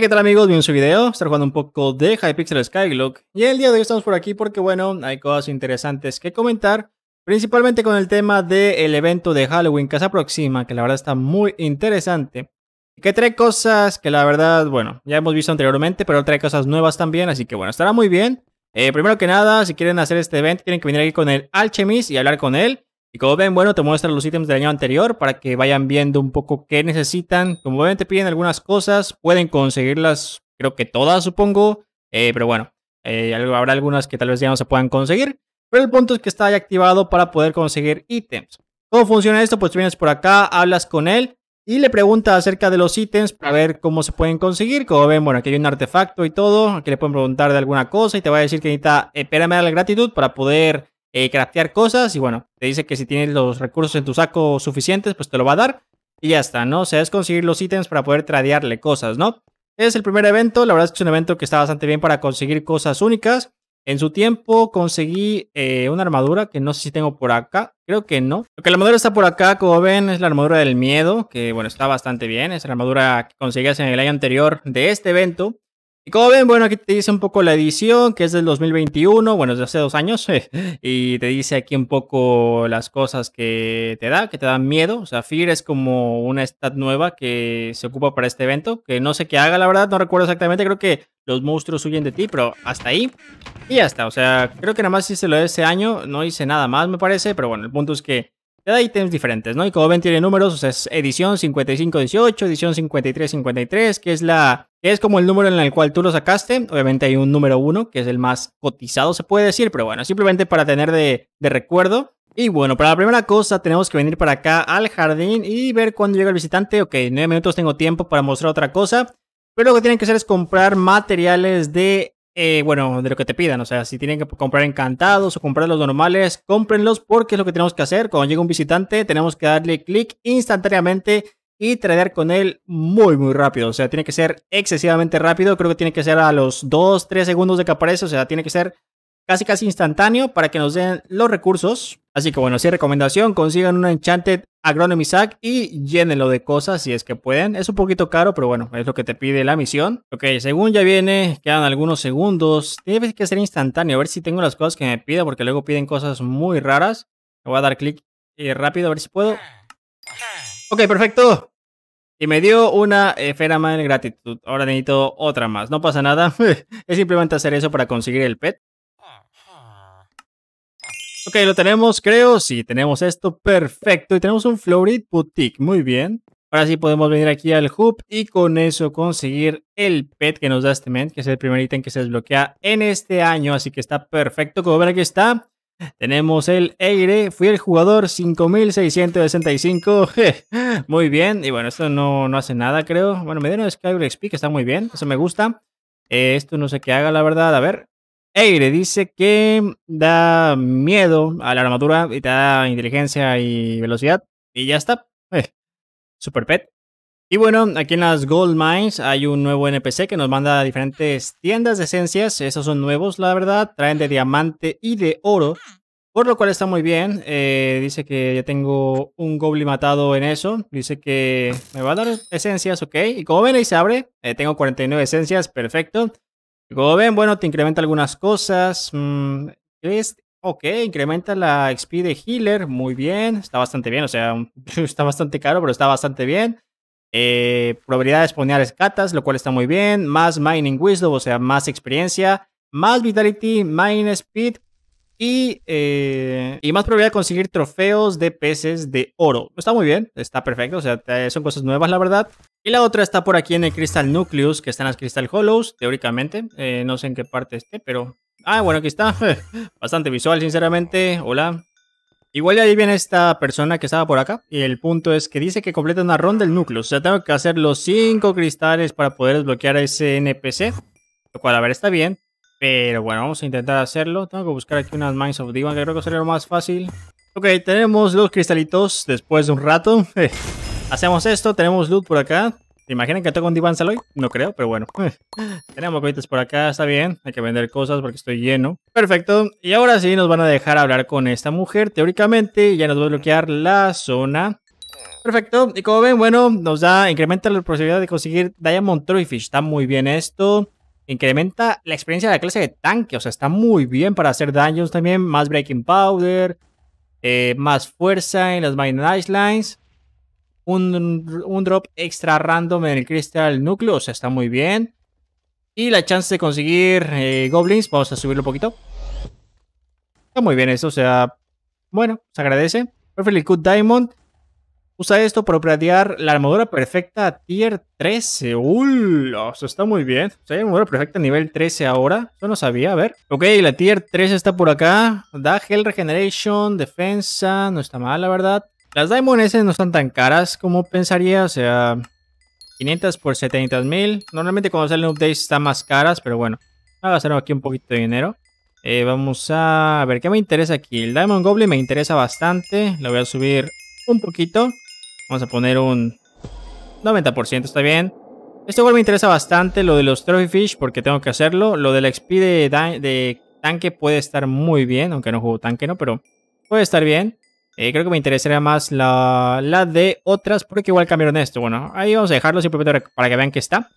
¿qué tal amigos? Bienvenidos a un video. Estar jugando un poco de Hypixel Skylock Y el día de hoy estamos por aquí porque, bueno, hay cosas interesantes que comentar. Principalmente con el tema del evento de Halloween que se aproxima, que la verdad está muy interesante. que trae cosas que la verdad, bueno, ya hemos visto anteriormente, pero trae cosas nuevas también. Así que, bueno, estará muy bien. Eh, primero que nada, si quieren hacer este evento, tienen que venir aquí con el Alchemist y hablar con él. Y como ven, bueno, te muestran los ítems del año anterior para que vayan viendo un poco qué necesitan. Como ven, te piden algunas cosas, pueden conseguirlas, creo que todas, supongo. Eh, pero bueno, eh, habrá algunas que tal vez ya no se puedan conseguir. Pero el punto es que está ya activado para poder conseguir ítems. ¿Cómo funciona esto? Pues vienes por acá, hablas con él y le preguntas acerca de los ítems para ver cómo se pueden conseguir. Como ven, bueno, aquí hay un artefacto y todo. Aquí le pueden preguntar de alguna cosa y te va a decir que necesita eh, la Gratitud para poder eh, craftear cosas y bueno, te dice que si tienes los recursos en tu saco suficientes, pues te lo va a dar y ya está, ¿no? O sea, es conseguir los ítems para poder tradearle cosas, ¿no? Es el primer evento, la verdad es que es un evento que está bastante bien para conseguir cosas únicas. En su tiempo conseguí eh, una armadura que no sé si tengo por acá, creo que no. Lo que la armadura está por acá, como ven, es la armadura del miedo, que bueno, está bastante bien. Es la armadura que conseguías en el año anterior de este evento. Y como ven, bueno, aquí te dice un poco la edición, que es del 2021, bueno, es de hace dos años, y te dice aquí un poco las cosas que te da, que te dan miedo. O sea, Fear es como una stat nueva que se ocupa para este evento, que no sé qué haga, la verdad, no recuerdo exactamente, creo que los monstruos huyen de ti, pero hasta ahí y ya está. O sea, creo que nada más hice lo de ese año, no hice nada más, me parece, pero bueno, el punto es que te da ítems diferentes, ¿no? Y como ven tiene números, o sea, es edición 5518, edición 5353, que es la es como el número en el cual tú lo sacaste. Obviamente hay un número 1, que es el más cotizado, se puede decir, pero bueno, simplemente para tener de, de recuerdo. Y bueno, para la primera cosa tenemos que venir para acá al jardín y ver cuándo llega el visitante. Ok, 9 minutos tengo tiempo para mostrar otra cosa. Pero lo que tienen que hacer es comprar materiales de eh, bueno, de lo que te pidan. O sea, si tienen que comprar encantados o comprar los normales, cómprenlos porque es lo que tenemos que hacer. Cuando llega un visitante, tenemos que darle clic instantáneamente y tradear con él muy, muy rápido. O sea, tiene que ser excesivamente rápido. Creo que tiene que ser a los 2, 3 segundos de que aparece. O sea, tiene que ser casi casi instantáneo para que nos den los recursos. Así que bueno, sí recomendación, consigan un Enchanted Agronomy Sack y llénenlo de cosas si es que pueden. Es un poquito caro, pero bueno, es lo que te pide la misión. Ok, según ya viene, quedan algunos segundos. Tiene que ser instantáneo, a ver si tengo las cosas que me pida, porque luego piden cosas muy raras. Le voy a dar clic eh, rápido a ver si puedo. Ok, perfecto. Y me dio una esfera más de gratitud. Ahora necesito otra más. No pasa nada. es simplemente hacer eso para conseguir el pet. Ok, lo tenemos, creo. Sí, tenemos esto. Perfecto. Y tenemos un Florid Boutique. Muy bien. Ahora sí podemos venir aquí al hub y con eso conseguir el pet que nos da este men, que es el primer ítem que se desbloquea en este año. Así que está perfecto. Como ven, aquí está. Tenemos el Aire, fui el jugador 5665. muy bien, y bueno, esto no, no hace nada, creo. Bueno, me dieron Skyward XP, que está muy bien, eso me gusta. Eh, esto no sé qué haga, la verdad. A ver, le dice que da miedo a la armadura y te da inteligencia y velocidad. Y ya está. Eh, super pet. Y bueno, aquí en las Gold Mines hay un nuevo NPC que nos manda a diferentes tiendas de esencias. Esos son nuevos, la verdad. Traen de diamante y de oro. Por lo cual está muy bien. Eh, dice que ya tengo un goblin matado en eso. Dice que me va a dar esencias, ok. Y como ven ahí se abre. Eh, tengo 49 esencias, perfecto. Como ven, bueno, te incrementa algunas cosas. Mm, ok, incrementa la XP de healer, muy bien, está bastante bien, o sea, está bastante caro, pero está bastante bien. Eh, probabilidad de escatas, lo cual está muy bien. Más mining wisdom, o sea, más experiencia. Más vitality, mining speed, eh, y, más probabilidad de conseguir trofeos de peces de oro. Está muy bien, está perfecto, o sea, son cosas nuevas, la verdad. Y la otra está por aquí en el Crystal Nucleus, que está en las Crystal Hollows, teóricamente. Eh, no sé en qué parte esté, pero... Ah, bueno, aquí está. Bastante visual, sinceramente. Hola. Igual ahí viene esta persona que estaba por acá. Y el punto es que dice que completa una ronda del núcleo. O sea, tengo que hacer los cinco cristales para poder desbloquear ese NPC. Lo cual, a ver, está bien. Pero bueno, vamos a intentar hacerlo. Tengo que buscar aquí unas Mines of Divan, que creo que sería lo más fácil. Ok, tenemos los cristalitos después de un rato. Hacemos esto, tenemos loot por acá. ¿Te imaginan que tengo un Divan Saloy? No creo, pero bueno. tenemos cohetes por acá, está bien. Hay que vender cosas porque estoy lleno. Perfecto. Y ahora sí nos van a dejar hablar con esta mujer. Teóricamente ya nos va a bloquear la zona. Perfecto, y como ven, bueno, nos da, incrementa la posibilidad de conseguir Diamond Trophy Está muy bien esto. Incrementa la experiencia de la clase de tanque, o sea, está muy bien para hacer dungeons también, más Breaking Powder, eh, más fuerza en las Ice Lines, un, drop extra random en el Crystal Núcleo, o sea, está muy bien. Y la chance de conseguir eh, Goblins, vamos a subirlo un poquito. Está muy bien eso, o sea, bueno, se agradece. Perfectly Good Diamond. Usa esto para upgradear la armadura perfecta tier 13. ¡Uy! Eso está muy bien. O sea, hay armadura perfecta a nivel 13 ahora. Yo no sabía, a ver. Ok, la tier 13 está por acá. Da Hell Regeneration, Defensa. No está mal, la verdad. Las Diamond no están tan caras como pensaría. O sea, 500 por 70 mil. Normalmente cuando salen updates están más caras, pero bueno. Voy a gastar aquí un poquito de dinero. Eh, vamos a ver, ¿qué me interesa aquí? El Diamond Goblin me interesa bastante. Lo voy a subir un poquito. Vamos a poner un 90%, está bien. Esto igual me interesa bastante, lo de los Trophy Fish, porque tengo que hacerlo. Lo del XP de, tanque puede estar muy bien, aunque no juego tanque, ¿no? Pero puede estar bien. Eh, creo que me interesaría más la, de otras, porque igual cambiaron esto. Bueno, ahí vamos a dejarlo simplemente para que vean que está.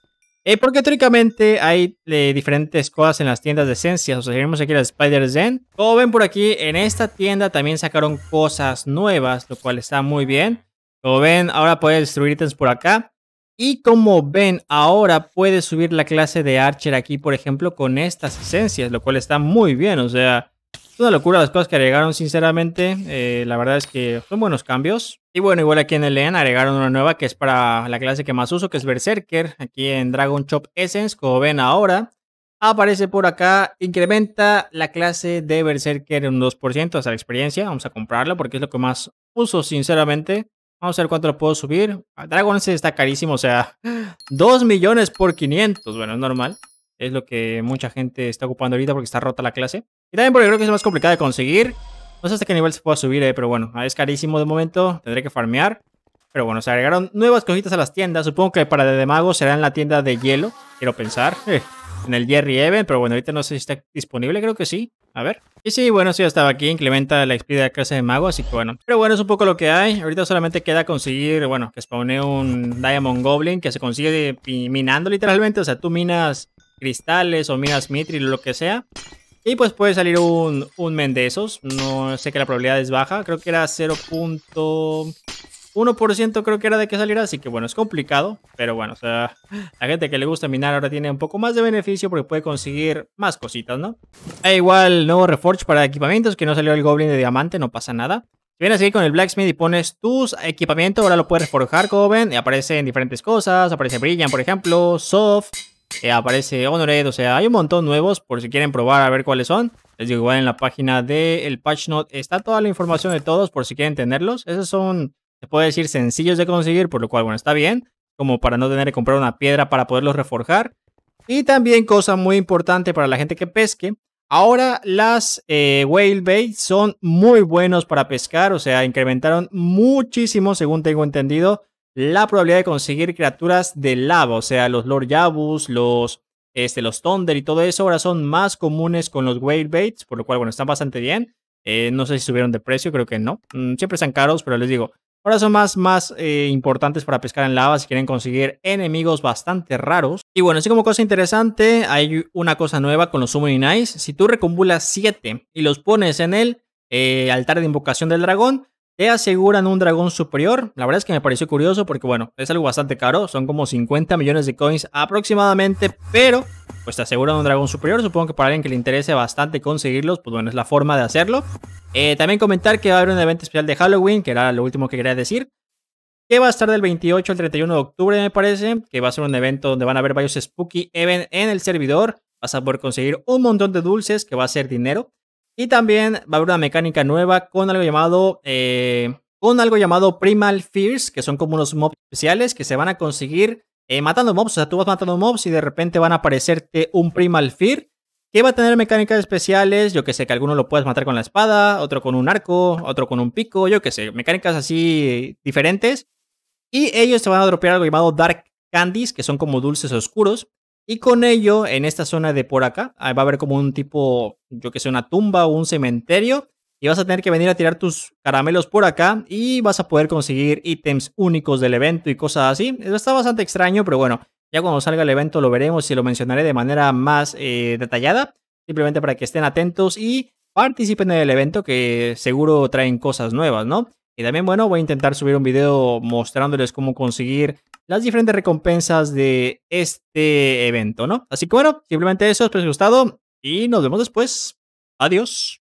Eh, porque teóricamente hay eh, diferentes cosas en las tiendas de esencias. O sea, tenemos aquí la Spider Zen. Como ven por aquí, en esta tienda también sacaron cosas nuevas, lo cual está muy bien. Como ven, ahora puede destruir ítems por acá. Y como ven, ahora puede subir la clase de Archer aquí, por ejemplo, con estas esencias, lo cual está muy bien. O sea, es una locura las cosas que agregaron, sinceramente. Eh, la verdad es que son buenos cambios. Y bueno, igual aquí en el EN agregaron una nueva que es para la clase que más uso, que es Berserker, aquí en Dragon Chop Essence, como ven ahora. Aparece por acá, incrementa la clase de Berserker un 2%, hasta la experiencia. Vamos a comprarla porque es lo que más uso, sinceramente. Vamos a ver cuánto lo puedo subir. A Dragon se está carísimo, o sea, 2 millones por 500. Bueno, es normal. Es lo que mucha gente está ocupando ahorita porque está rota la clase. Y también porque creo que es más complicado de conseguir. No sé hasta qué nivel se pueda subir, eh, pero bueno, ah, es carísimo de momento. Tendré que farmear. Pero bueno, se agregaron nuevas cositas a las tiendas. Supongo que para de mago será en la tienda de hielo. Quiero pensar. en el Jerry Even, pero bueno, ahorita no sé si está disponible. Creo que sí. A ver. Y sí, bueno, sí, estaba aquí, incrementa la XP de la clase de mago, así que bueno. Pero bueno, es un poco lo que hay. Ahorita solamente queda conseguir, bueno, que spawné un Diamond Goblin que se consigue minando literalmente. O sea, tú minas cristales o minas mitril o lo que sea. Y pues puede salir un, un No sé que la probabilidad es baja. Creo que era 0. 1% creo que era de que saliera, así que bueno, es complicado, pero bueno, o sea, la gente que le gusta minar ahora tiene un poco más de beneficio porque puede conseguir más cositas, ¿no? Hay e igual, nuevo Reforge para equipamientos, que no salió el Goblin de Diamante, no pasa nada. Si vienes aquí con el Blacksmith y pones tus equipamientos, ahora lo puedes reforjar, como ven, y aparecen diferentes cosas, aparece Brilliant, por ejemplo, Soft, eh, aparece Honored, o sea, hay un montón nuevos por si quieren probar a ver cuáles son. Les digo, igual en la página del patch note está toda la información de todos por si quieren tenerlos. Esos son se puede decir sencillos de conseguir, por lo cual, bueno, está bien, como para no tener que comprar una piedra para poderlos reforjar. Y también, cosa muy importante para la gente que pesque, ahora las eh, whale bait son muy buenos para pescar, o sea, incrementaron muchísimo, según tengo entendido, la probabilidad de conseguir criaturas de lava, o sea, los Lord Yabus, los, este, los Thunder y todo eso ahora son más comunes con los whale baits, por lo cual, bueno, están bastante bien. Eh, no sé si subieron de precio, creo que no. Mm, siempre están caros, pero les digo, Ahora son más, más eh, importantes para pescar en lava si quieren conseguir enemigos bastante raros. Y bueno, así como cosa interesante, hay una cosa nueva con los Summoning Ice Si tú recombulas 7 y los pones en el eh, altar de invocación del dragón, te aseguran un dragón superior. La verdad es que me pareció curioso porque, bueno, es algo bastante caro. Son como 50 millones de coins aproximadamente, pero pues te aseguran un dragón superior. Supongo que para alguien que le interese bastante conseguirlos, pues bueno, es la forma de hacerlo. Eh, también comentar que va a haber un evento especial de Halloween, que era lo último que quería decir. Que va a estar del 28 al 31 de octubre, me parece. Que va a ser un evento donde van a haber varios spooky Events en el servidor. Vas a poder conseguir un montón de dulces, que va a ser dinero. Y también va a haber una mecánica nueva con algo llamado. Eh, con algo llamado Primal Fears, que son como unos mobs especiales que se van a conseguir eh, matando mobs. O sea, tú vas matando mobs y de repente van a aparecerte un Primal Fear que va a tener mecánicas especiales, yo que sé, que alguno lo puedes matar con la espada, otro con un arco, otro con un pico, yo que sé, mecánicas así diferentes. Y ellos te van a dropear algo llamado Dark Candies, que son como dulces oscuros. Y con ello, en esta zona de por acá, ah, va a haber como un tipo, yo que sé, una tumba o un cementerio. Y vas a tener que venir a tirar tus caramelos por acá y vas a poder conseguir ítems únicos del evento y cosas así. Está bastante extraño, pero bueno, ya cuando salga el evento lo veremos y lo mencionaré de manera más eh, detallada, simplemente para que estén atentos y participen en el evento que seguro traen cosas nuevas, ¿no? Y también, bueno, voy a intentar subir un video mostrándoles cómo conseguir las diferentes recompensas de este evento, ¿no? Así que bueno, simplemente eso, espero que os haya gustado y nos vemos después. Adiós.